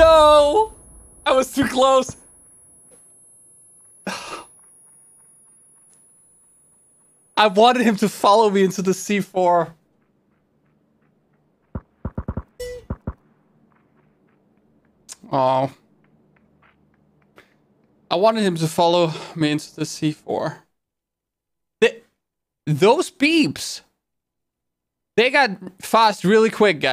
No! I was too close. I wanted him to follow me into the C4. Oh. I wanted him to follow me into the C4. They, those beeps. They got fast really quick, guys.